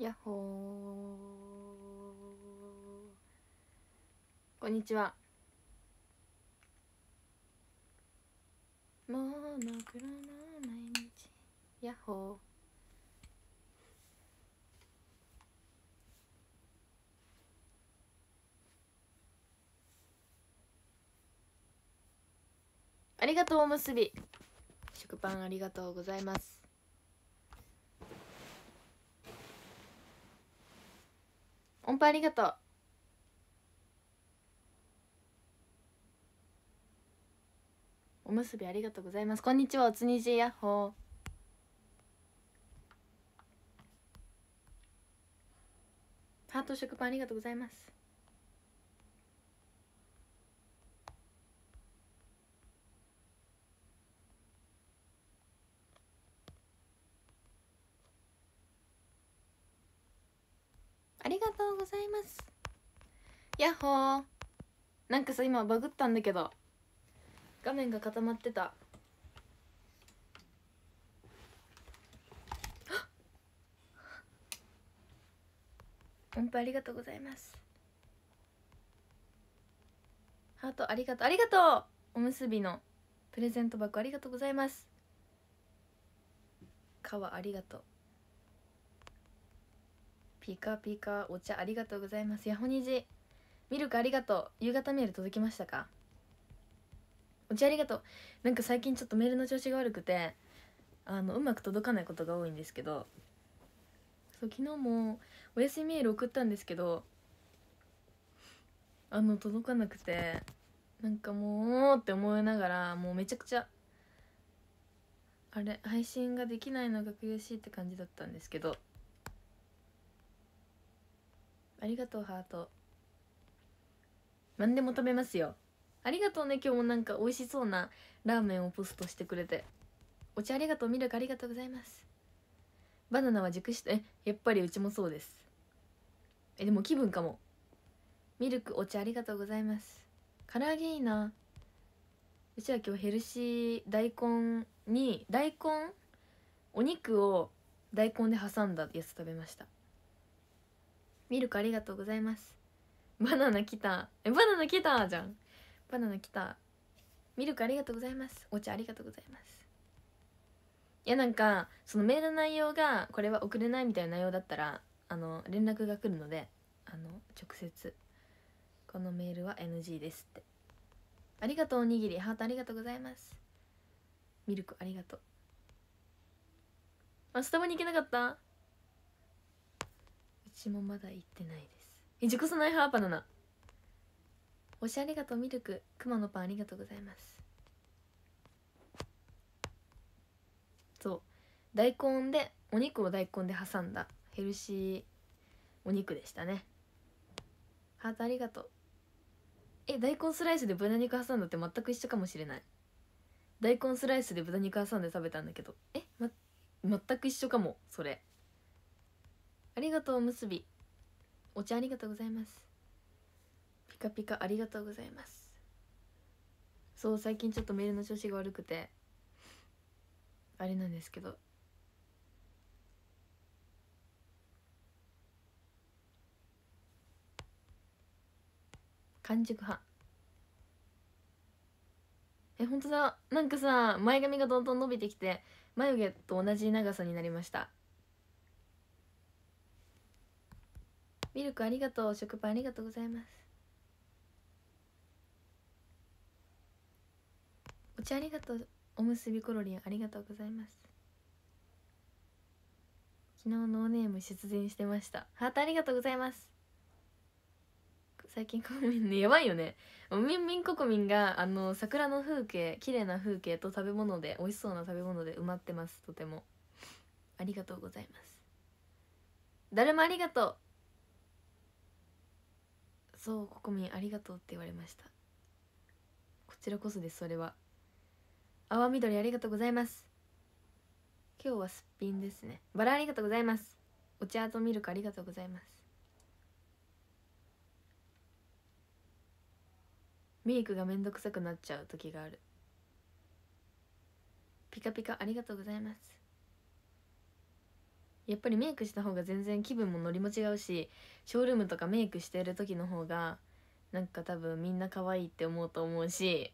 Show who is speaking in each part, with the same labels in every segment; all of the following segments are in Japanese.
Speaker 1: やっほーこんにちはモノクロの毎日やっほーありがとうおむすび食パンありがとうございます音符ありがとうおむすびありがとうございますこんにちはおつにじやっほーハート食パンありがとうございますりがとうございますやっほーなんかさ今バグったんだけど画面が固まってた 音符ありがとうございますハートありがとうありがとうおむすびのプレゼント箱ありがとうございます皮ありがとうピカピカお茶ありがとうございますヤホニジミルクありがとう夕方メール届きましたかお茶ありがとうなんか最近ちょっとメールの調子が悪くてあのうまく届かないことが多いんですけどそう昨日もお休みメール送ったんですけどあの届かなくてなんかもうって思いながらもうめちゃくちゃあれ配信ができないのが悔しいって感じだったんですけどありがとうハート何でも食べますよありがとうね今日もなんか美味しそうなラーメンをポストしてくれてお茶ありがとうミルクありがとうございますバナナは熟してやっぱりうちもそうですえでも気分かもミルクお茶ありがとうございます唐揚げいいなうちは今日ヘルシー大根に大根お肉を大根で挟んだやつ食べましたミルクありがとうございますバナナ来たえバナナ来たじゃんバナナ来たミルクありがとうございますお茶ありがとうございますいやなんかそのメールの内容がこれは送れないみたいな内容だったらあの連絡が来るのであの直接このメールは NG ですってありがとうおにぎりハートありがとうございますミルクありがとうあスタバに行けなかった私もまだ行ってないですえ自己備えハーバナナおしゃありがとうミルクくまのパンありがとうございますそう大根でお肉を大根で挟んだヘルシーお肉でしたねハートありがとうえ大根スライスで豚肉挟んだって全く一緒かもしれない大根スライスで豚肉挟んで食べたんだけどえ、ま、全く一緒かもそれありがとうむすびお茶ありがとうございますピカピカありがとうございますそう最近ちょっとメールの調子が悪くてあれなんですけど完熟派え本当だなんかさ前髪がどんどん伸びてきて眉毛と同じ長さになりましたミルクありがとう食パンありがとうございますお茶ありがとうおむすびコロリンありがとうございます昨日ノーネーム出演してましたハートありがとうございます最近国民ねやばいよねみんみん国民があの桜の風景綺麗な風景と食べ物で美味しそうな食べ物で埋まってますとてもありがとうございますだるまありがとうそう国民ありがとうって言われましたこちらこそですそれは泡緑ありがとうございます今日はすっぴんですねバラありがとうございますお茶とミルクありがとうございますメイクがめんどくさくなっちゃう時があるピカピカありがとうございますやっぱりメイクした方が全然気分もノリも違うしショールームとかメイクしてる時の方がなんか多分みんな可愛いって思うと思うし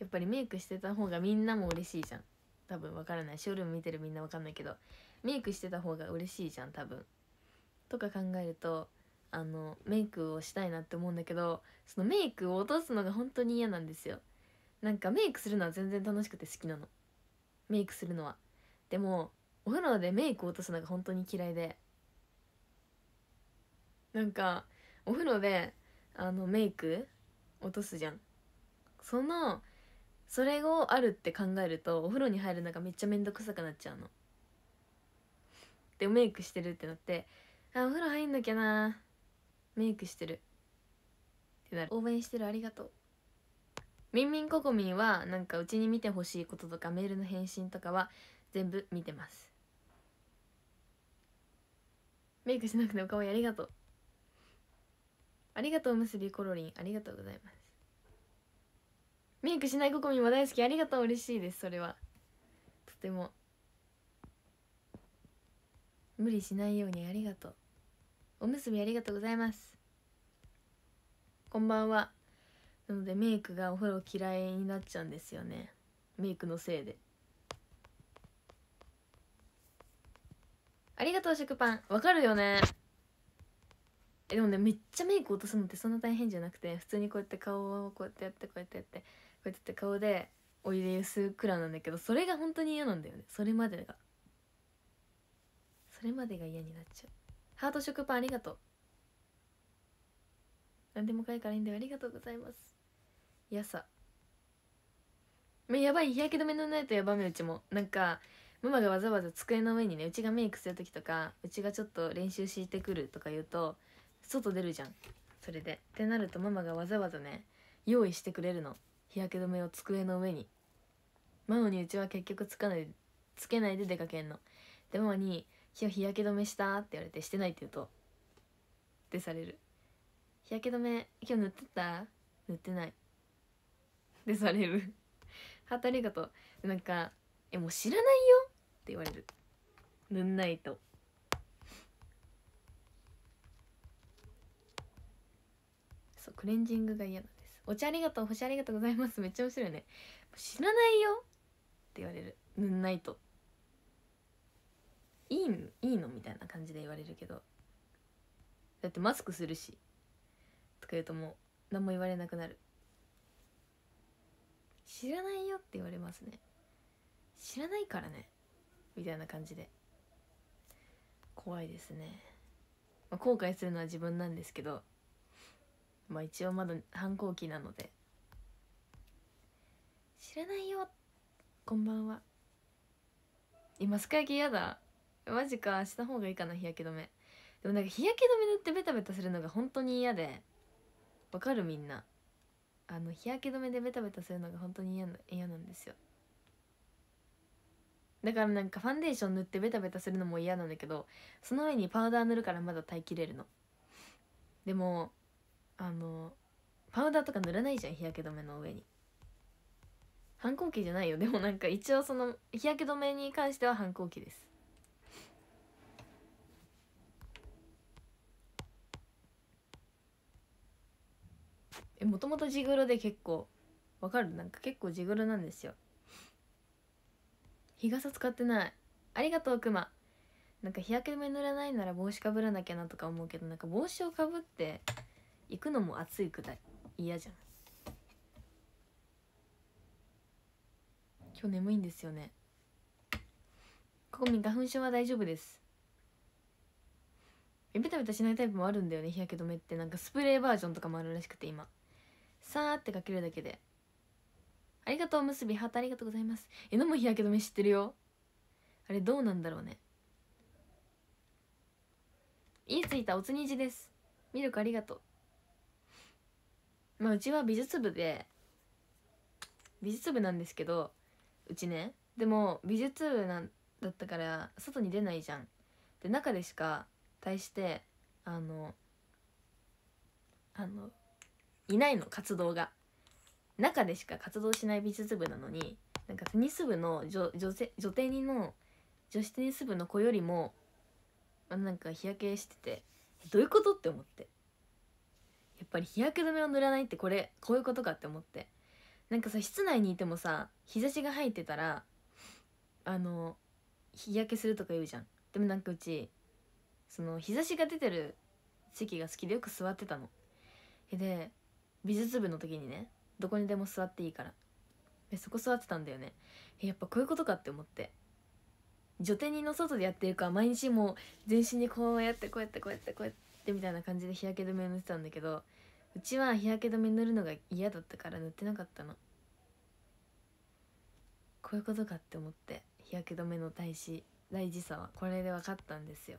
Speaker 1: やっぱりメイクしてた方がみんなも嬉しいじゃん多分わからないショールーム見てるみんなわかんないけどメイクしてた方が嬉しいじゃん多分とか考えるとあのメイクをしたいなって思うんだけどそのメイクを落とすのが本当に嫌なんですよなんかメイクするのは全然楽しくて好きなのメイクするのはでもお風呂でメイク落とすのが本当に嫌いでなんかお風呂であのメイク落とすじゃんそのそれをあるって考えるとお風呂に入るのがめっちゃ面倒くさくなっちゃうのでメイクしてるってなってあお風呂入んなきゃなメイクしてるってなる応援してるありがとうみんみんここみんはなんかうちに見てほしいこととかメールの返信とかは全部見てますメイクしなくてお顔ありがとうありがとうむすびコロリンありがとうございますメイクしないココミも大好きありがとう嬉しいですそれはとても無理しないようにありがとうおむすびありがとうございますこんばんはなのでメイクがお風呂嫌いになっちゃうんですよねメイクのせいでありがとう食パンわかるよねでもねめっちゃメイク落とすのってそんな大変じゃなくて普通にこうやって顔をこうやってやってこうやってやってこうやって顔でお湯で薄すくらなんだけどそれが本当に嫌なんだよねそれまでがそれまでが嫌になっちゃうハート食パンありがとう何でもかいからいいんでありがとうございますやさやばい日焼け止め塗らないとやばめうちもなんかママがわざわざ机の上にねうちがメイクする時とかうちがちょっと練習してくるとか言うと外出るじゃんそれでってなるとママがわざわざね用意してくれるの日焼け止めを机の上にママにうちは結局つかないつけないで出かけんのでママに「今日日焼け止めした?」って言われて「してない」って言うとってされる「日焼け止め今日塗ってた塗ってない」でされる「はたありがとう」なんかえもう知らないよ言われる塗んないとそうクレンジングが嫌なんですお茶ありがとう星ありがとうございますめっちゃ面白いね知らないよって言われる塗んないといいいいのみたいな感じで言われるけどだってマスクするしとか言うともう何も言われなくなる知らないよって言われますね知らないからねみたいな感じで怖いですね、まあ、後悔するのは自分なんですけどまあ一応まだ反抗期なので知らないよこんばんは今すか焼き嫌だマジかした方がいいかな日焼け止めでもなんか日焼け止め塗ってベタベタするのが本当に嫌でわかるみんなあの日焼け止めでベタベタするのが本当に嫌な嫌なんですよだからなんかファンデーション塗ってベタベタするのも嫌なんだけどその上にパウダー塗るからまだ耐えきれるのでもあのパウダーとか塗らないじゃん日焼け止めの上に反抗期じゃないよでもなんか一応その日焼け止めに関しては反抗期ですえもともと地黒で結構わかるなんか結構地黒なんですよ日傘使ってないありがとうくまなんか日焼け止め塗らないなら帽子かぶらなきゃなとか思うけどなんか帽子をかぶって行くのも暑いくらい嫌じゃん今日眠いんですよねここみ花粉症は大丈夫ですベタベタしないタイプもあるんだよね日焼け止めってなんかスプレーバージョンとかもあるらしくて今さーってかけるだけでありがとう、すび、ハートありがとうございます。えのも日焼け止め知ってるよ。あれ、どうなんだろうね。いいついた、おつにじです。ミルクありがとう。まあ、うちは美術部で、美術部なんですけど、うちね。でも、美術部なんだったから、外に出ないじゃん。で、中でしか、対して、あの、あの、いないの、活動が。中でしか活動しない美術部なのになんかテニス部の女女性女テニの女子テニス部の子よりもなんか日焼けしててどういうことって思ってやっぱり日焼け止めを塗らないってこれこういうことかって思ってなんかさ室内にいてもさ日差しが入ってたらあの日焼けするとか言うじゃんでもなんかうちその日差しが出てる席が好きでよく座ってたので美術部の時にねどこにでも座っていいからえそこ座ってたんだよねえやっぱこういうことかって思って女手人の外でやってるから毎日もう全身にこうやってこうやってこうやってこうやってみたいな感じで日焼け止めを塗ってたんだけどうちは日焼け止め塗るのが嫌だったから塗ってなかったのこういうことかって思って日焼け止めの大事大事さはこれで分かったんですよ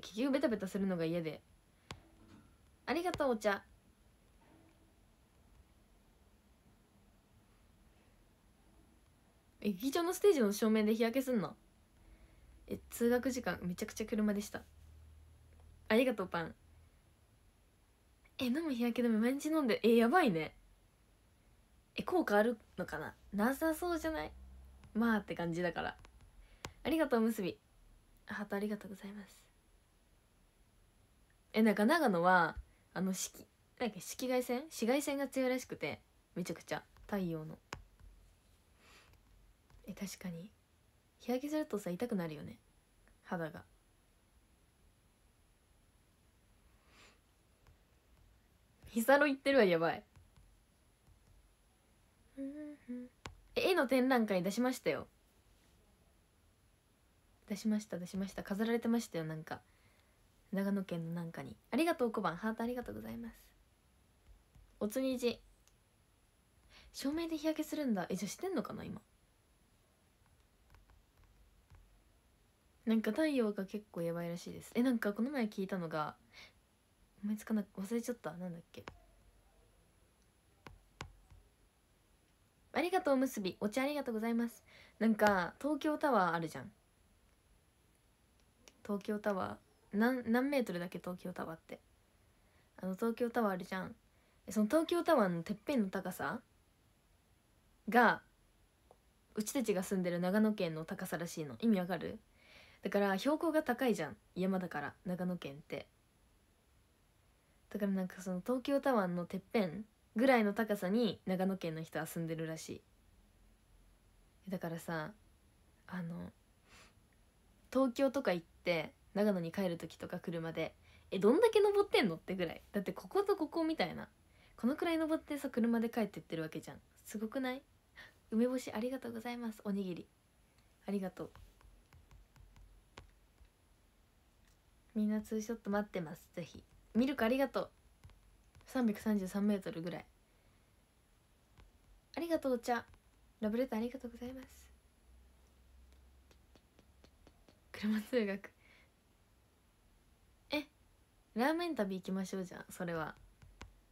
Speaker 1: 結局ベタベタするのが嫌でありがとうお茶え劇場のステージの正面で日焼けすんのえ通学時間めちゃくちゃ車でしたありがとうパンえ飲む日焼け止め毎日飲んでえやばいねえ効果あるのかななさそうじゃないまあって感じだからありがとうむすびハートありがとうございますえなんか長野はあの色なんか紫外線紫外線が強いらしくてめちゃくちゃ太陽のえ確かに日焼けするとさ痛くなるよね肌がヒサロ言ってるわやばい絵の展覧会出しましたよ出しました出しました飾られてましたよなんか長野県のなんかにありがとう小判ハートありがとうございますおつにじ照明で日焼けするんだえじゃあしてんのかな今なんか太陽が結構やばいらしいですえなんかこの前聞いたのが思いつかな忘れちゃったなんだっけありがとうむすびお茶ありがとうございますなんか東京タワーあるじゃん東京タワー何何メートルだっけ東京タワーってあの東京タワーあるじゃんその東京タワーのてっぺんの高さがうちたちが住んでる長野県の高さらしいの意味わかるだから標高が高いじゃん山だから長野県ってだからなんかその東京タワーのてっぺんぐらいの高さに長野県の人は住んでるらしいだからさあの東京とか行って長野に帰る時とか車でえどんだけ登ってんのってぐらいだってこことここみたいなこのくらい登ってさ車で帰ってってるわけじゃんすごくない梅干しありがとうございますおにぎりありがとうみんなツーショット待ってますぜひミルクありがとう333メートルぐらいありがとうお茶ラブレターありがとうございます車通学えラーメン旅行きましょうじゃんそれは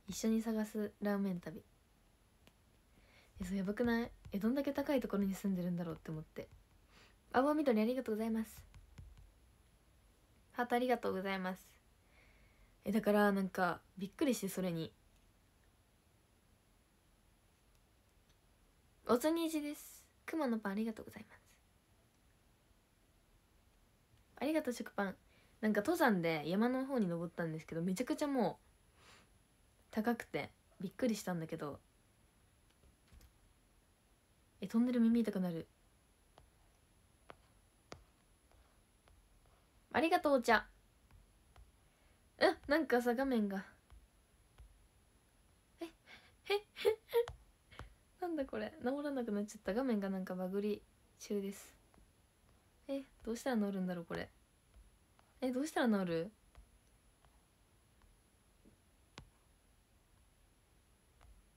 Speaker 1: 一緒に探すラーメン旅えそれやばくないえどんだけ高いところに住んでるんだろうって思って青緑ありがとうございますハートありがとうございますえだからなんかびっくりしてそれにおつにじですくまのパンありがとうございますありがとう食パンなんか登山で山の方に登ったんですけどめちゃくちゃもう高くてびっくりしたんだけどえトンネル耳痛くなるありがとうお茶うんなんかさ画面がええなんだこれ直らなくなっちゃった画面がなんかバグり中ですえどうしたら直るんだろうこれえどうしたら直る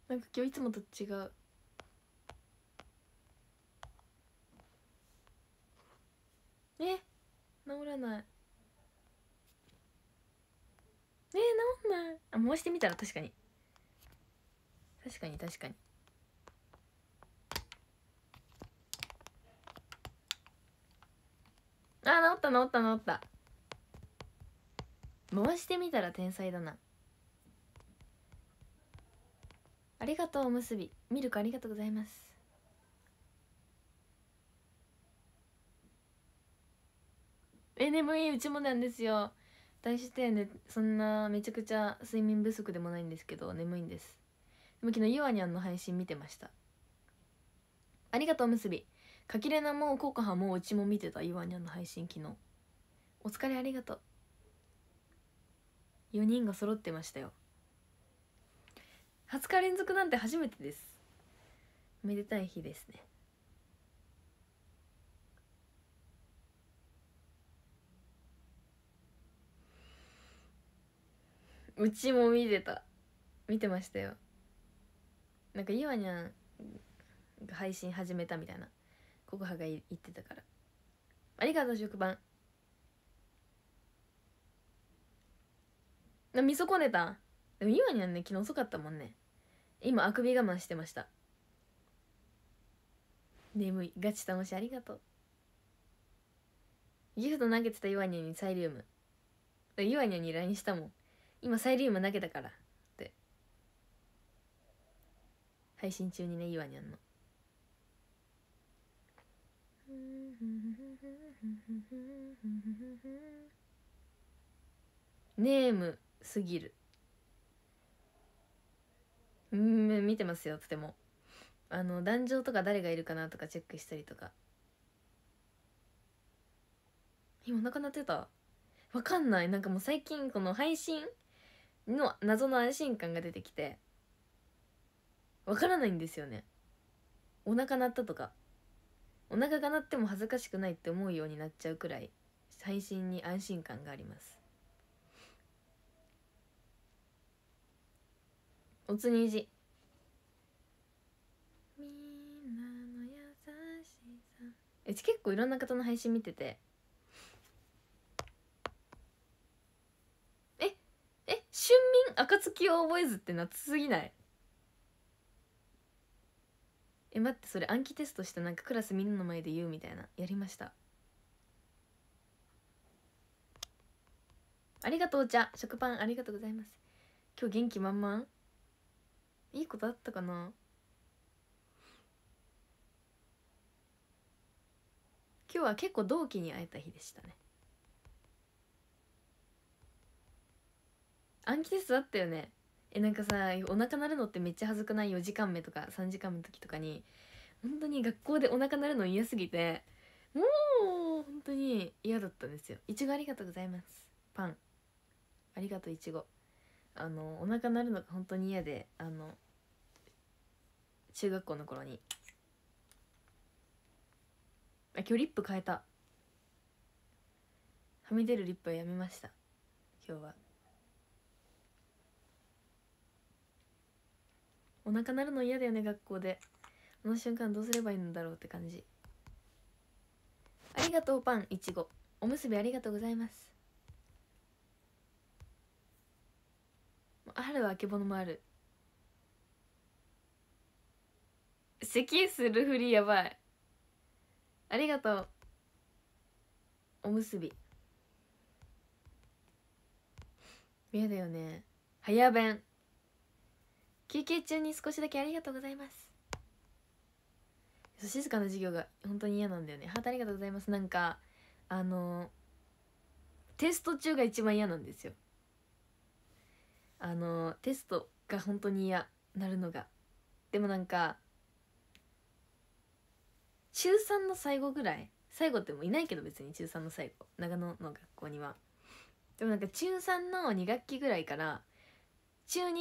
Speaker 1: なんか今日いつもと違うないえー、治んないあ回してみたら確かに確かに確かにあ治った治った治った回してみたら天才だなありがとうおむすびミルクありがとうございます NME うちもなんですよ大してでそんなめちゃくちゃ睡眠不足でもないんですけど眠いんですでも昨日ゆわにゃんの配信見てましたありがとうおむすびかきれなもここはもううちも見てたゆわにゃんの配信昨日お疲れありがとう4人が揃ってましたよ20日連続なんて初めてですめでたい日ですねうちも見てた見てましたよなんかイワニャンが配信始めたみたいなココハが言ってたからありがとう職番な見損ねたでもイワニャンね昨日遅かったもんね今あくび我慢してました眠いガチ楽しいありがとうギフト投げてたイワニャンにサイリウムイワニャンに LINE したもん今サイリウム投げたからって配信中にね岩にあんのネームすぎるうん見てますよとてもあの壇上とか誰がいるかなとかチェックしたりとか今なくなってたわかんないなんかもう最近この配信の謎の安心感が出てきてわからないんですよねお腹鳴ったとかお腹が鳴っても恥ずかしくないって思うようになっちゃうくらい最新に安心感がありますおつにじみんなの優しさえ結構いろんな方の配信見てて春眠暁を覚えずって夏すぎないえ待ってそれ暗記テストしてなんかクラスみんなの前で言うみたいなやりましたありがとうお茶食パンありがとうございます今日元気満々いいことあったかな今日は結構同期に会えた日でしたね暗記テストだったよねえなんかさお腹鳴るのってめっちゃ恥ずくない4時間目とか3時間目の時とかに本当に学校でお腹鳴るの嫌すぎてもう本当に嫌だったんですよいちごありがとうございますパンありがとういちごあのお腹鳴るのが本当に嫌であの中学校の頃にあ今日リップ変えたはみ出るリップはやめました今日はお腹鳴るの嫌だよね学校であの瞬間どうすればいいんだろうって感じありがとうパンいちごおむすびありがとうございます春はあけぼのもある咳するふりやばいありがとうおむすび嫌だよね早弁休憩中に少しだけありがとうございます静かな授業が本当に嫌なんだよねハートありがとうございますなんかあのテスト中が一番嫌なんですよあのテストが本当に嫌なるのがでもなんか中3の最後ぐらい最後ってもういないけど別に中3の最後長野の学校にはでもなんか中3の2学期ぐらいから中2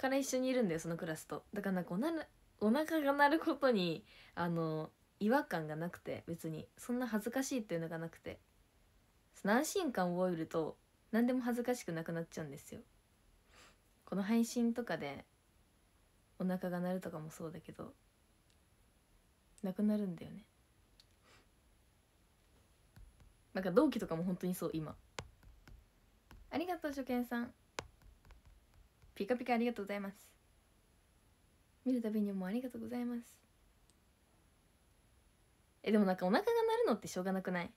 Speaker 1: から一緒にいるんだよそのクラスとだからなんかおなるお腹が鳴ることにあの違和感がなくて別にそんな恥ずかしいっていうのがなくて何シーンか覚えると何でも恥ずかしくなくなっちゃうんですよこの配信とかでお腹が鳴るとかもそうだけどなくなるんだよねなんか同期とかも本当にそう今ありがとう初見さんピカピカありがとうございます見るたびにもありがとうございますえでもなんかお腹が鳴るのってしょうがなくない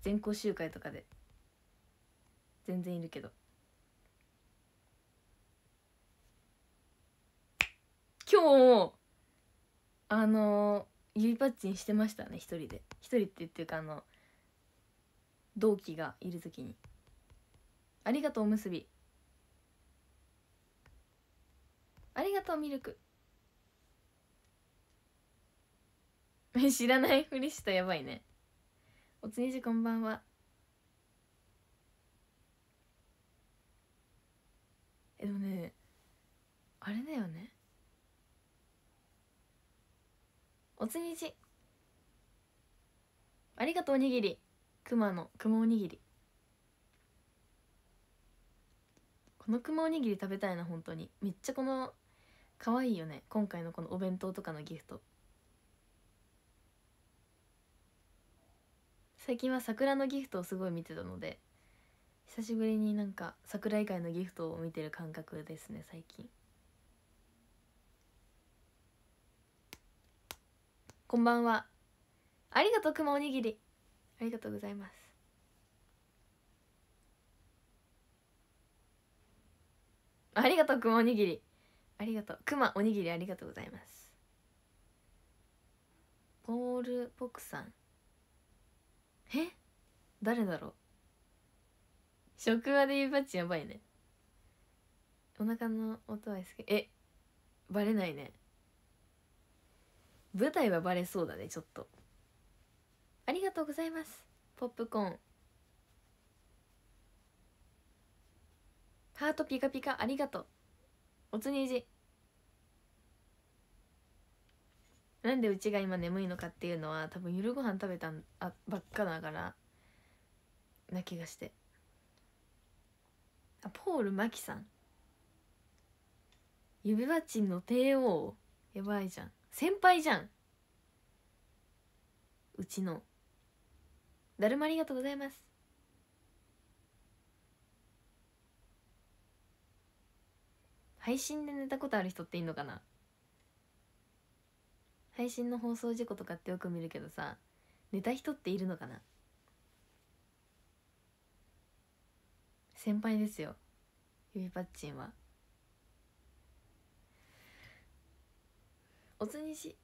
Speaker 1: 全校集会とかで全然いるけど今日あの指パッチンしてましたね一人で一人って言っていうかあの同期がいる時に「ありがとうおむすび」ありがとうミルク 知らないふりしたやばいねおつにじこんばんはえでもねあれだよねおつにじありがとうおにぎり熊の熊おにぎりこの熊おにぎり食べたいな本当にめっちゃこの可愛いよね今回のこのお弁当とかのギフト最近は桜のギフトをすごい見てたので久しぶりになんか桜以外のギフトを見てる感覚ですね最近こんばんはありがとうくまおにぎりありがとうございますありがとうくまおにぎりありがとうくまおにぎりありがとうございますポール・ポクさんえ誰だろう職場で言うバッチやばいねお腹の音は好きえバレないね舞台はバレそうだねちょっとありがとうございますポップコーンハートピカピカありがとうおつにじなんでうちが今眠いのかっていうのは多分夜ご飯食べたあばっかだからな気がしてあポール・マキさん指輪チンの帝王やばいじゃん先輩じゃんうちのだるまありがとうございます配信で寝たことある人っていいのかな配信の放送事故とかってよく見るけどさ寝た人っているのかな先輩ですよ指パッチンはおつにし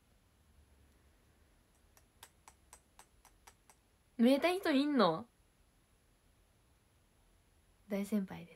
Speaker 1: 寝た人いんの大先輩です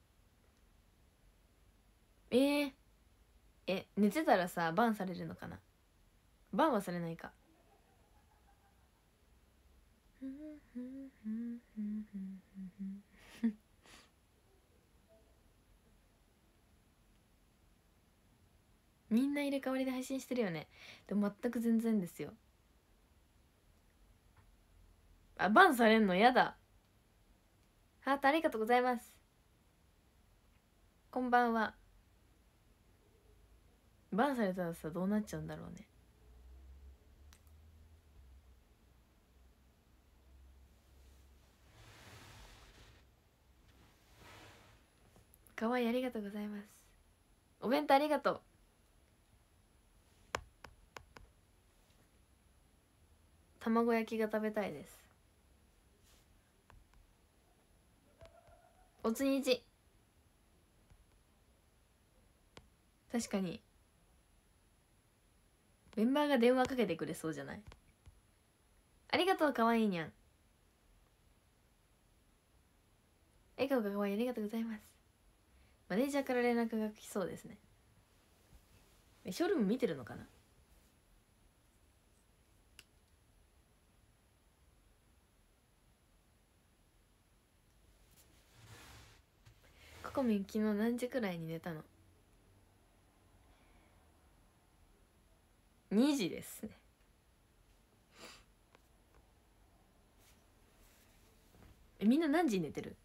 Speaker 1: えー、え寝てたらさバンされるのかなバンはされないかみんな入れ替わりで配信してるよねでも全く全然ですよあバンされんのやだハートありがとうございますこんばんはバンされたらさどうなっちゃうんだろうねかわいいありがとうございますお弁当ありがとう卵焼きが食べたいですおつにち確かにメンバーが電話かけてくれそうじゃないありがとうかわいいにゃん笑顔がかわいいありがとうございますマネージャーから連絡が来そうですねショールーム見てるのかなココミン昨日何時くらいに寝たの2時ですねえみんな何時に寝てる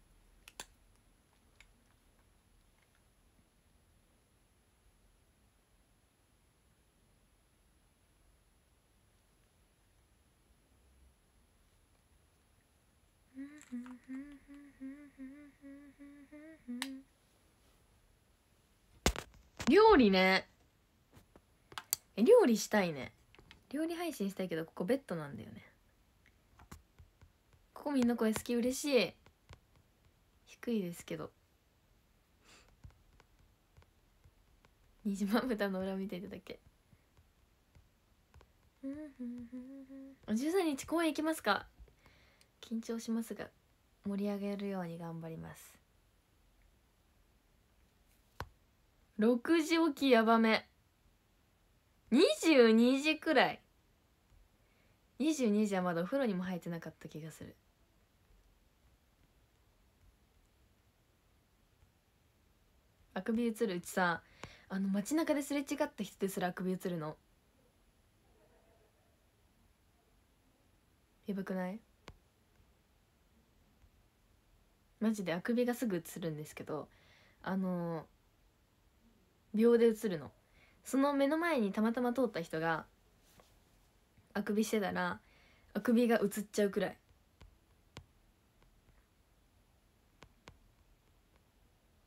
Speaker 1: 料理ねえ料理したいね料理配信したいけどここベッドなんだよねここみんな声好き嬉しい低いですけど二じまぶたの裏見ていただけ13日公演行きますか緊張しますが盛り上げるように頑張ります6時起きやばめ22時くらい22時はまだお風呂にも入ってなかった気がするあくび映るうちさあの街中ですれ違った人ですらあくび映るのやばくないマジであくびがすぐ映るんですけどあの秒で映るのその目の前にたまたま通った人があくびしてたらあくびが映っちゃうくらい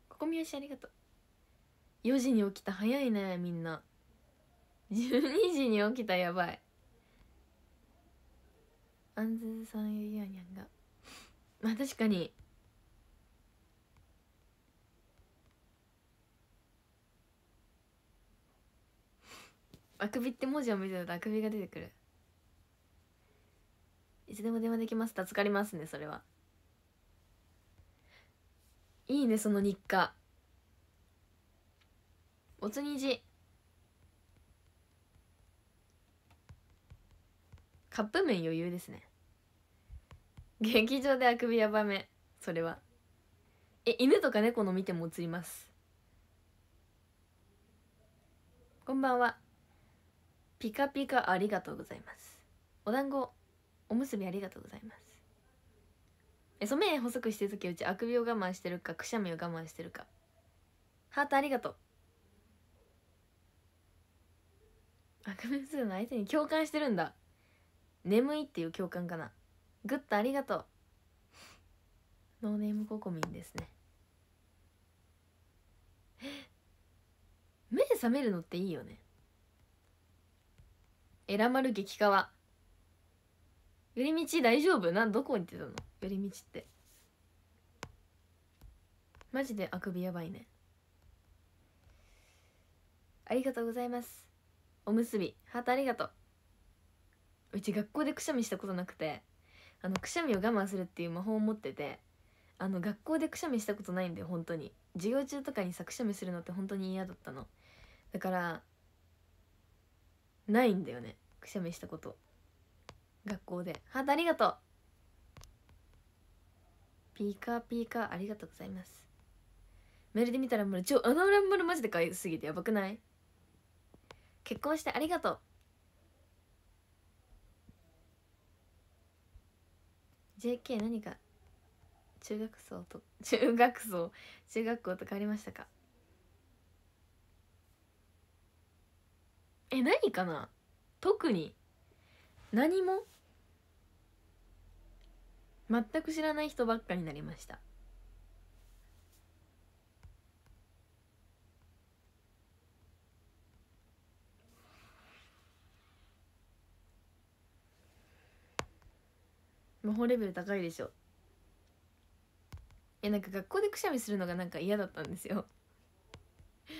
Speaker 1: ここ見よしありがとう4時に起きた早いねみんな12時に起きたやばいあんずさんゆやにゃんがまあ確かにあくびって文字を見てるとあくびが出てくるいつでも電話できます助かりますねそれはいいねその日課おつにじカップ麺余裕ですね劇場であくびやばめそれはえ犬とか猫の見ても映りますこんばんはピカピカありがとうございますお団子おむすびありがとうございますえそう目細くしてる時うちあくびを我慢してるかくしゃみを我慢してるかハートありがとうあくびするの相手に共感してるんだ眠いっていう共感かなグッドありがとうノーネームココミンですね目覚めるのっていいよねエラマ激カ寄り道大丈夫なんどこ行ってたの寄り道ってマジであくびやばいねありがとうございますおむすびハートありがとううち学校でくしゃみしたことなくてあのくしゃみを我慢するっていう魔法を持っててあの学校でくしゃみしたことないんで本当に授業中とかにさくしゃみするのって本当に嫌だったのだからないんだよねくしゃみしたこと学校でハートありがとうピーカーピーカーありがとうございますメールで見たらもうちょあのランブルマジでかいすぎてやばくない結婚してありがとう「JK 何か中学層と 中学層中学校と変わりましたかえ何かな特に何も全く知らない人ばっかになりました魔法レベル高いでしょいやなんか学校でくしゃみするのがなんか嫌だったんですよ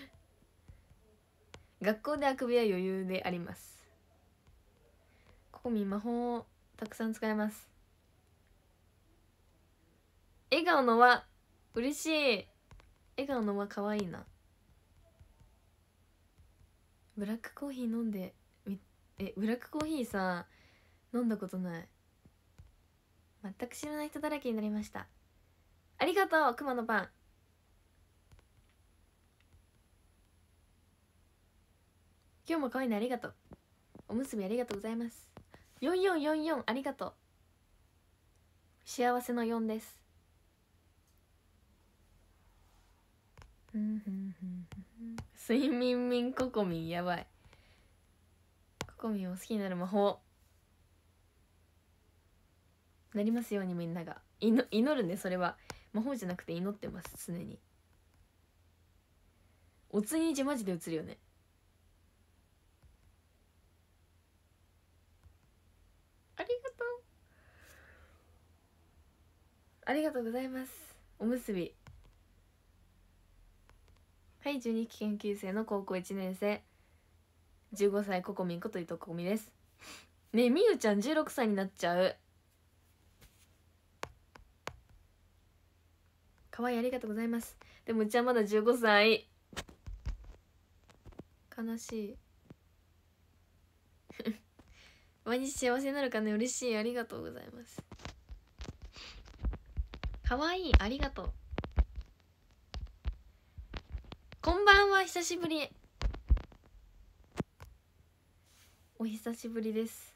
Speaker 1: 学校であくびは余裕でありますここみ魔法をたくさん使います笑顔の輪嬉しい笑顔の輪かわいいなブラックコーヒー飲んでえブラックコーヒーさ飲んだことない全く知らない人だらけになりましたありがとうくまのパン今日も可愛いのありがとうおむすびありがとうございます4444ありがとう幸せの4ですうんんんん睡眠眠ココミンやばいココミンを好きになる魔法なりますようにみんなが祈るねそれは魔法じゃなくて祈ってます常におつにじマジで映るよねありがとうございますおむすびはい二期研究生の高校1年生15歳ココミンこと伊藤ココミですねえみゆちゃん16歳になっちゃうかわいいありがとうございますでもうちはまだ15歳悲しい毎日幸せになるかね嬉しいありがとうございますかわいいありがとうこんばんは久しぶりお久しぶりです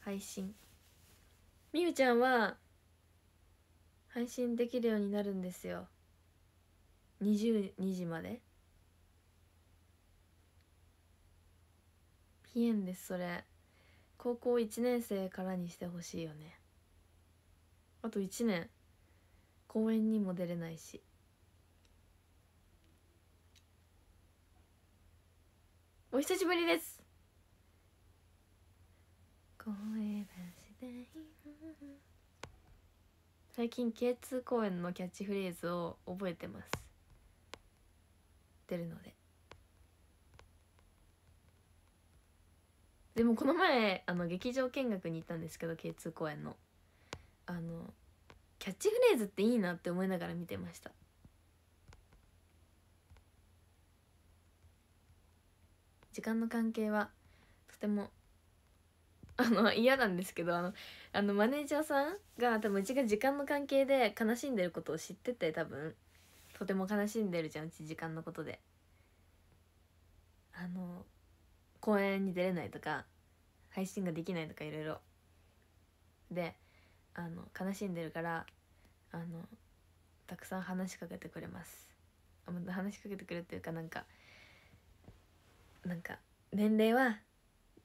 Speaker 1: 配信みゆちゃんは配信できるようになるんですよ22時までピエンですそれ高校1年生からにしてほしいよねあと1年公園にも出れないしお久しぶりです最近 K2 公演のキャッチフレーズを覚えてます出るのででもこの前あの劇場見学に行ったんですけど K2 公演のあのキャッチフレーズっていいなって思いながら見てました時間の関係はとてもあの嫌なんですけどあのあのマネージャーさんが多分うちが時間の関係で悲しんでることを知ってて多分とても悲しんでるじゃんうち時間のことであの公演に出れないとか配信ができないとかいろいろであの悲しんでるからあのたくさん話しかけてくれます話しかけてくれっていうかなんかなんか年齢は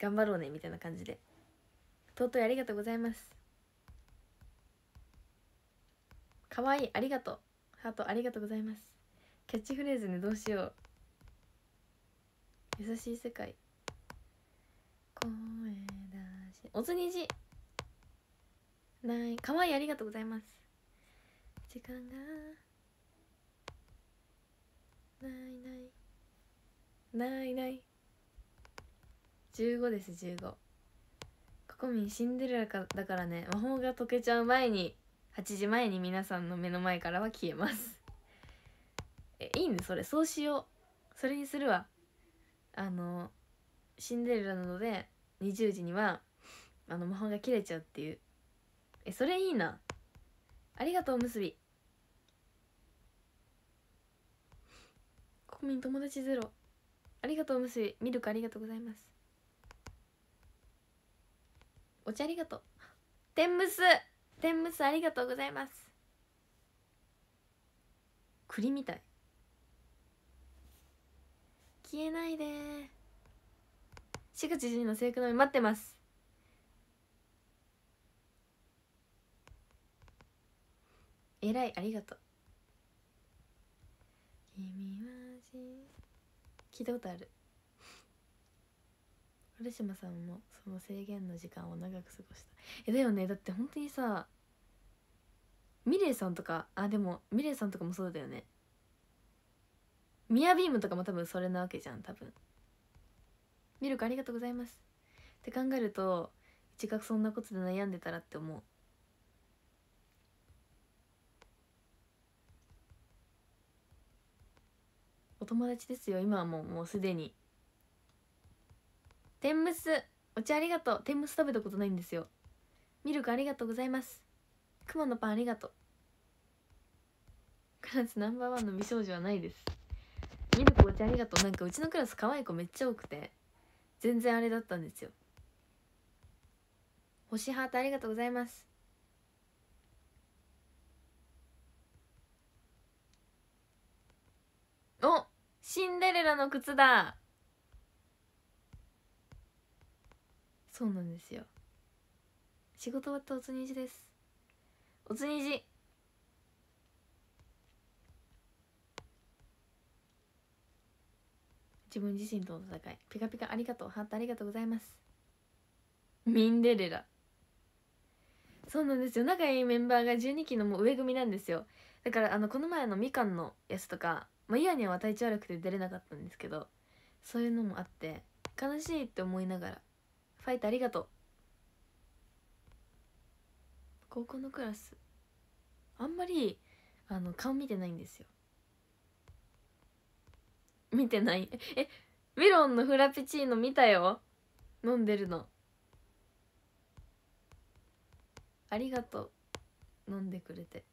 Speaker 1: 頑張ろうねみたいな感じで尊いありがとうございます可愛いありがとうハートありがとうございますキャッチフレーズねどうしよう優しい世界声出しおつにじないかわいいありがとうございます時間がないないないない15です15ここみんシンデレラかだからね魔法が解けちゃう前に8時前に皆さんの目の前からは消えますえいいの、それそうしようそれにするわあのシンデレラなので20時にはあの魔法が切れちゃうっていうえそれいいなありがとうおむすび国民友達ゼロありがとうおむすびミルクありがとうございますお茶ありがとう天むす天むすありがとうございます栗みたい消えないで4月12の制服のみ待ってますえらいありがとう君は聞いたことある浦島さんもその制限の時間を長く過ごしたえだよねだって本当にさミレイさんとかあでもミレイさんとかもそうだよねミアビームとかも多分それなわけじゃん多分ミルクありがとうございますって考えると一学そんなことで悩んでたらって思うお友達ですよ今はもうもうすでに天むすお茶ありがとう天むす食べたことないんですよミルクありがとうございますくまのパンありがとうクラスナンバーワンの美少女はないですミルクお茶ありがとうなんかうちのクラス可愛い子めっちゃ多くて全然あれだったんですよ星ハートありがとうございますおシンデレラの靴だそうなんですよ仕事終わったおつにじですおつにじ自分自身との戦いピカピカありがとうハートありがとうございますミンデレラそうなんですよ仲いいメンバーが12期のもう上組なんですよだからあのこの前のみかんのやつとかまあ、イヤには体調悪くて出れなかったんですけどそういうのもあって悲しいって思いながら「ファイトありがとう」高校のクラスあんまりあの顔見てないんですよ見てないえメロンのフラペチーノ見たよ飲んでるのありがとう飲んでくれて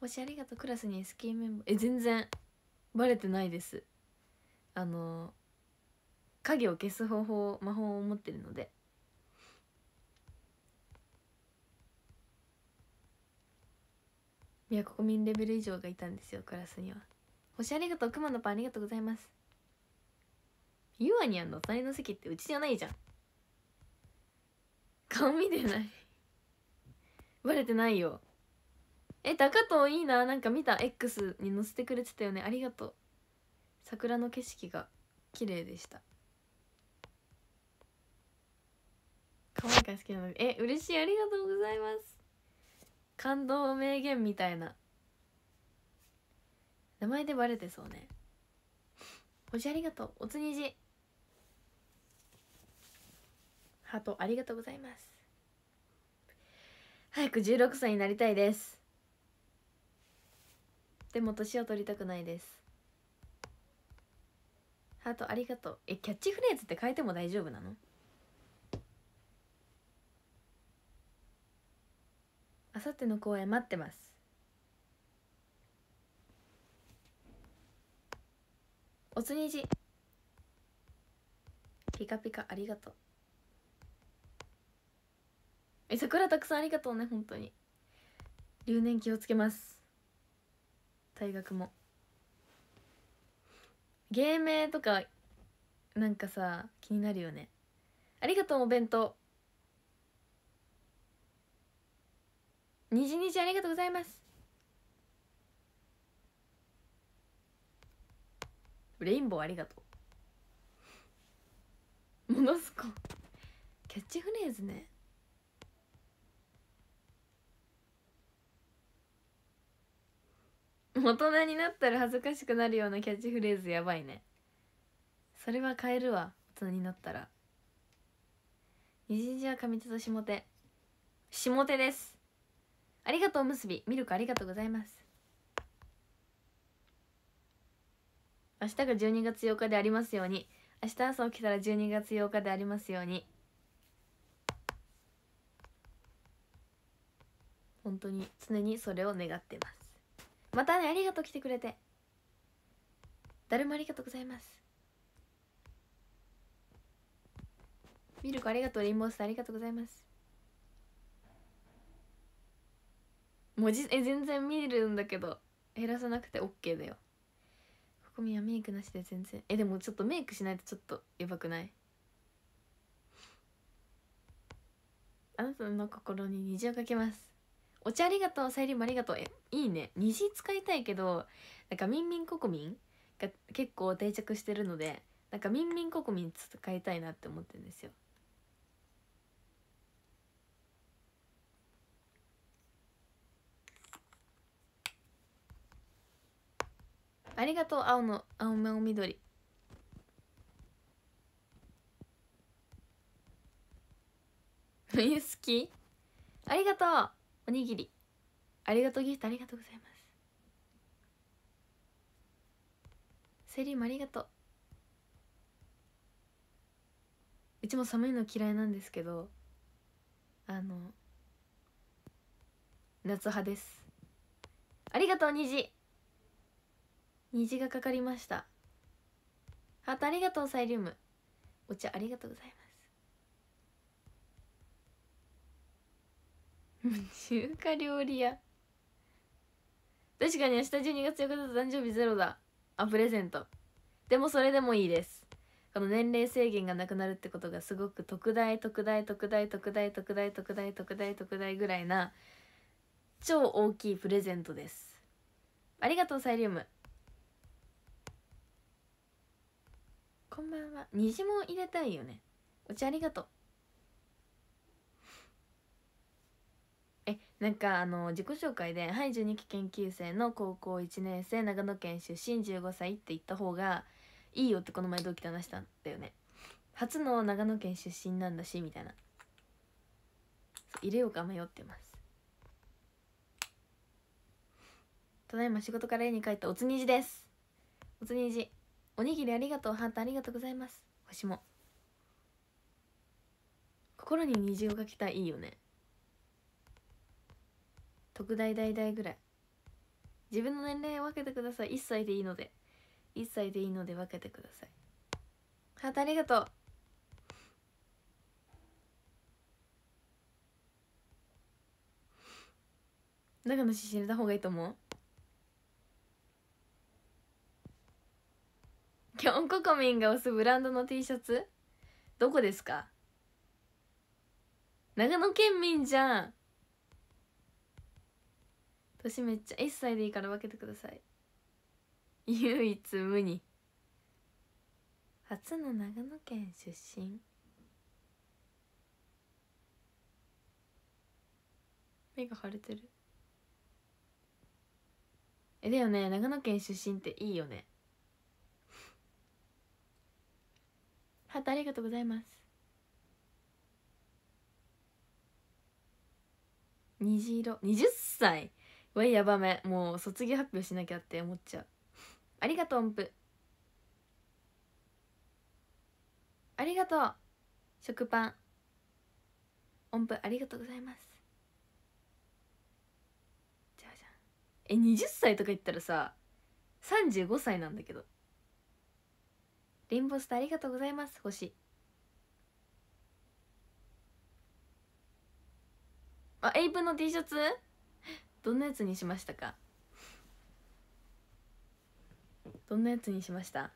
Speaker 1: もしありがとうクラスに SK メンバーえ全然バレてないですあの影を消す方法魔法を持ってるのでいや国民レベル以上がいたんですよクラスには星ありがとうくまのパンありがとうございますゆあにゃんの隣の席ってうちじゃないじゃん顔見てないバレてないよえ高カいいななんか見た X に載せてくれてたよねありがとう桜の景色が綺麗でした可愛いから好きなのえ嬉しいありがとうございます感動名言みたいな名前でバレてそうねおじありがとうおつにじハートありがとうございます早く16歳になりたいですでも年を取りたくないですハートありがとうえキャッチフレーズって変えても大丈夫なのあさっての公演待ってますおつにじピカピカありがとうえ桜たくさんありがとうね本当に留年気をつけます大学も芸名とかなんかさ気になるよねありがとうお弁当にじにじありがとうございますレインボーありがとうものす子キャッチフレーズね大人になったら恥ずかしくなるようなキャッチフレーズやばいねそれは変えるわ大人になったら虹じゃ上手と下手下手ですありがとう結びミルクありがとうございます明日が12月8日でありますように明日朝起きたら12月8日でありますように本当に常にそれを願ってますまたねありがとう来てくれて誰もありがとうございますミルクありがとうリンボースありがとうございます文字え全然見るんだけど減らさなくて OK だよここみはメイクなしで全然えでもちょっとメイクしないとちょっとやばくないあなたの心に虹をかけますお茶ありがとうさゆりもありがとうえいいね虹使いたいけどなんかみんみん国民が結構定着してるのでなんかみんみん国民使いたいなって思ってるんですよありがとう青の青目お緑冬 好きありがとうおにぎりありがとうギフトありがとうございますセリもありがとううちも寒いの嫌いなんですけどあの夏派ですありがとう虹虹がかかりましたハートありがとうサイリウムお茶ありがとうございます 中華料理屋確かに明日12月4日だと誕生日ゼロだあプレゼントでもそれでもいいですこの年齢制限がなくなるってことがすごく特大特大特大特大特大特大特大特大ぐらいな超大きいプレゼントですありがとうサイリウムこんばんは虹も入れたいよねお茶ありがとうなんかあの自己紹介で「はい12期研究生の高校1年生長野県出身15歳」って言った方がいいよってこの前同期と話したんだよね初の長野県出身なんだしみたいな入れようか迷ってますただいま仕事から家に帰ったおつにじですおつにじおにぎりありがとうハートありがとうございます星も心に虹をかけたいいよね特大大大ぐらい自分の年齢分けてください1歳でいいので1歳でいいので分けてくださいハートありがとう中の詩死れた方がいいと思うきょんここみんが押すブランドの T シャツどこですか長野県民じゃん年めっちゃ1歳でいいから分けてください唯一無二初の長野県出身目が腫れてるえだよね長野県出身っていいよねハートありがとうございます虹色20歳わいやばめもう卒業発表しなきゃって思っちゃうありがとう音符ありがとう食パン音符ありがとうございますじゃあじゃんえ20歳とか言ったらさ35歳なんだけどリンボスターありがとうございます星あエイプの T シャツどんなやつにしましたかどんなやつにしました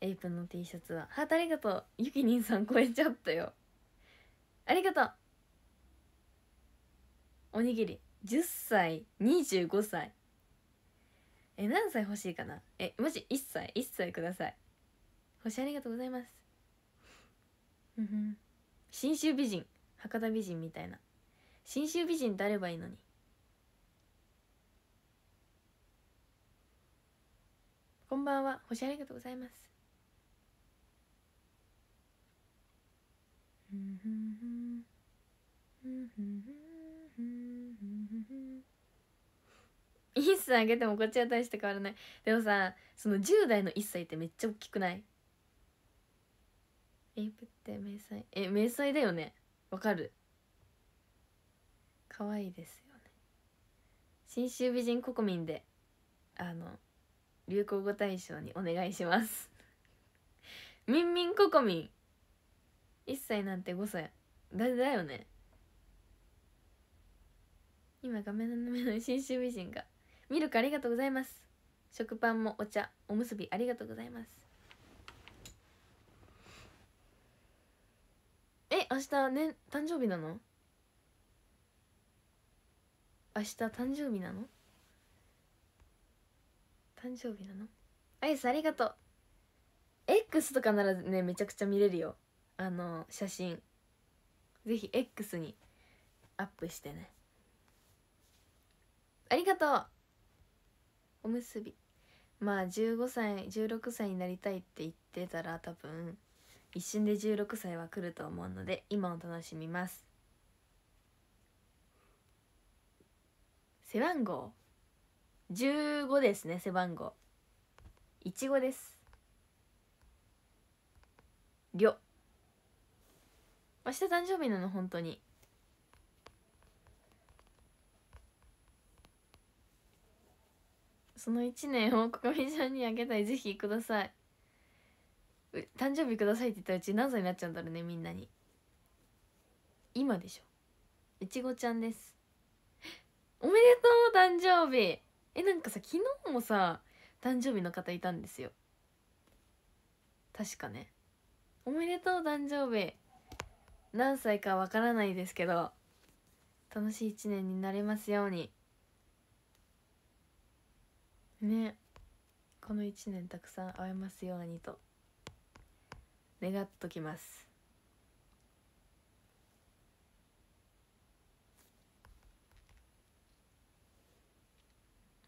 Speaker 1: エイプの T シャツはハートありがとうゆきにんさん超えちゃったよありがとうおにぎり10歳25歳え何歳欲しいかなえもし1歳1歳ください星ありがとうございますうん信州美人博多美人みたいな信州美人ってあればいいのにこんばんは星ありがとうございます1歳あげてもこっちは大して変わらないでもさその10代の1歳ってめっちゃ大きくないエイプって迷彩え迷彩だよねわかる可愛いですよね新州美人国民であの流行語大賞にお願いしますみんみんここみん1歳なんて5歳だだよね今画面の目の新種美人がミルクありがとうございます食パンもお茶おむすびありがとうございますえ明日ね誕生日なの明日誕生日なの誕生日なのアイスありがとう X とかならねめちゃくちゃ見れるよあの写真ぜひ X にアップしてねありがとうおむすびまあ15歳16歳になりたいって言ってたら多分一瞬で16歳は来ると思うので今を楽しみます背番号15ですね背番号いちごですりょ明日誕生日なの本当にその1年をここみちゃんにあげたいぜひください誕生日くださいって言ったうち何歳になっちゃうんだろうねみんなに今でしょいちごちゃんですおめでとう誕生日えなんかさ昨日もさ誕生日の方いたんですよ確かねおめでとう誕生日何歳かわからないですけど楽しい一年になれますようにねこの一年たくさん会えますようにと願っときます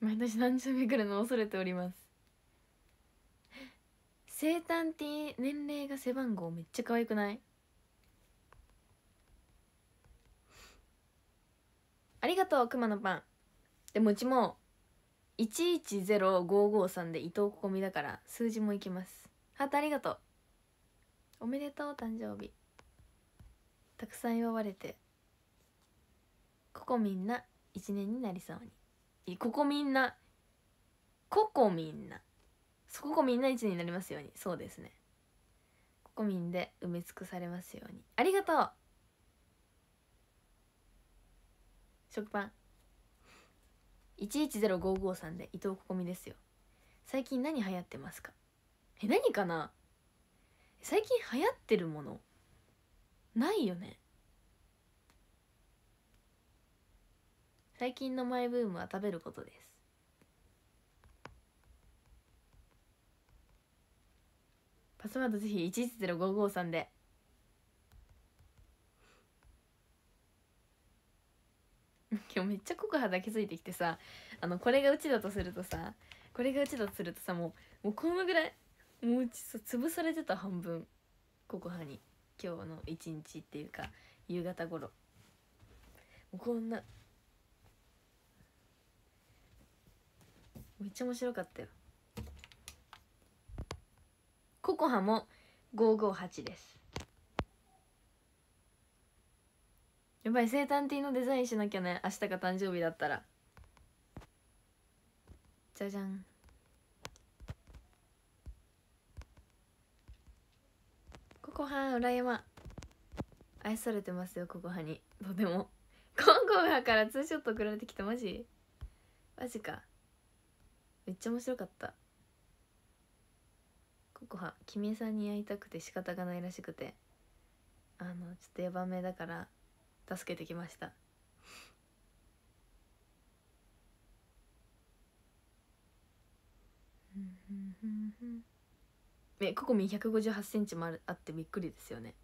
Speaker 1: 毎年誕生日来るのを恐れております生誕って年齢が背番号めっちゃ可愛くないありがとうくまのパンでもうちも110553で伊藤ここみだから数字もいきますハートありがとうおめでとう誕生日たくさん祝われてここみんな一年になりそうにここみんなここみんなそここみんな一になりますようにそうですねここみんで埋め尽くされますようにありがとう食パン110553さんで伊藤ここみですよ最近何流行ってますかえ何かな最近流行ってるものないよね最近のマイブームは食べることですパスワードぜひ110553で 今日めっちゃ告肌気づいてきてさあのこれがうちだとするとさこれがうちだとするとさもうもうこのぐらいもううちさ潰されてた半分ココハに今日の一日っていうか夕方頃もうこんなめっちゃ面白かったよココハも558ですやばい生誕ティーのデザインしなきゃね明日が誕生日だったらじゃじゃんココハ裏山愛されてますよココハにとても ココハからツーショット送られてきたマジマジかめっちゃ面白かったココハ君さんに会いたくて仕方がないらしくてあのちょっとヤバめだから助けてきましたえココミ158センチもあるあってびっくりですよね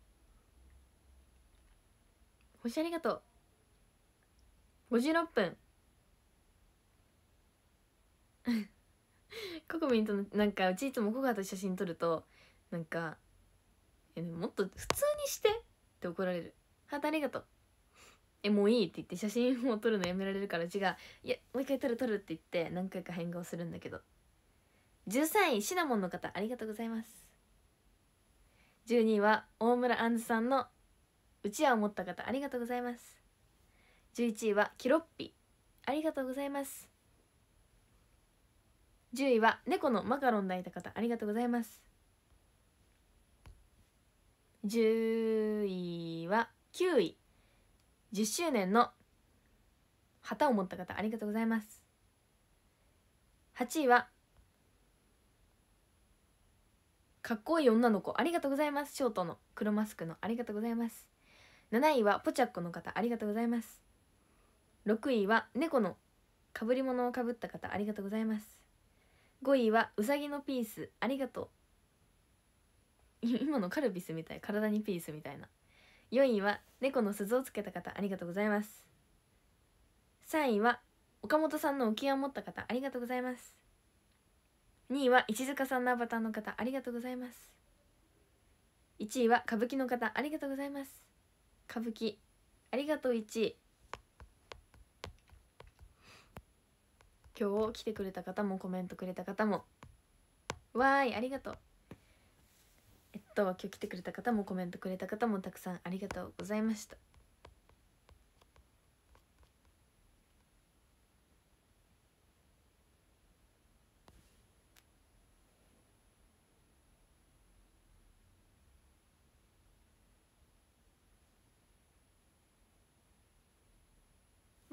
Speaker 1: 星ありがとう56分 ココミンとのなんかうちいつもココアと写真撮るとなんか「えもっと普通にして」って怒られる「ハートありがとう」「えもういい」って言って写真を撮るのやめられるからうちが「いやもう一回撮る撮る」って言って何回か変顔するんだけど13位シナモンの方ありがとうございます12位は大村杏さんの「うちわを持った方ありがとうございます」11位はキロッピありがとうございます10位は猫のマカロン抱いた方ありがとうございます10位は9位10周年の旗を持った方ありがとうございます8位はかっこいい女の子ありがとうございますショートの黒マスクのありがとうございます7位はポチャッコの方ありがとうございます6位は猫のかぶり物をかぶった方ありがとうございます5位はうさぎのピースありがとう今のカルピスみたい体にピースみたいな4位は猫の鈴をつけた方ありがとうございます3位は岡本さんの浮き輪を持った方ありがとうございます2位は石塚さんのアバターの方ありがとうございます1位は歌舞伎の方ありがとうございます歌舞伎ありがとう1位今日来てくれた方もコメントくれた方もわーいありがとうえっと今日来てくれた方もコメントくれた方もたくさんありがとうございました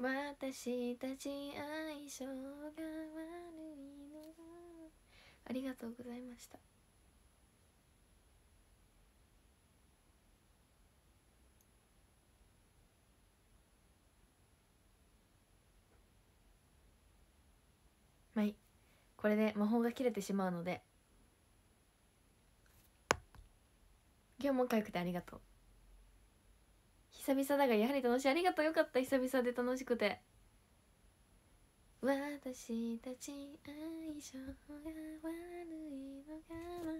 Speaker 1: 私たち相性が悪いのだありがとうございましたはいこれで魔法が切れてしまうので今日もかゆくてありがとう久々だがやはり楽しいありがとうよかった久々で楽しくて私たち相性が悪いのかな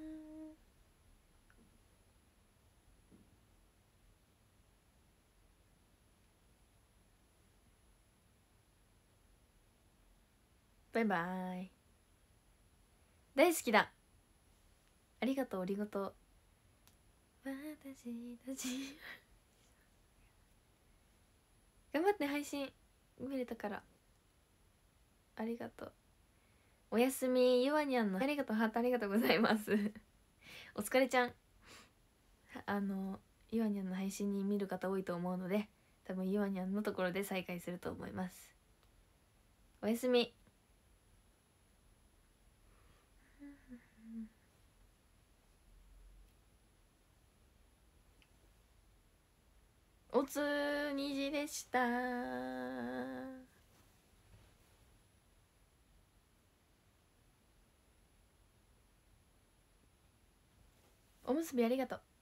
Speaker 1: バイバイ大好きだありがとうありがとう私たち頑張って配信見れたからありがとうおやすみゆわにゃんのありがとうハートありがとうございます お疲れちゃんあのゆわにゃんの配信に見る方多いと思うので多分ゆわにゃんのところで再会すると思いますおやすみおつにじでしたおむすびありがとう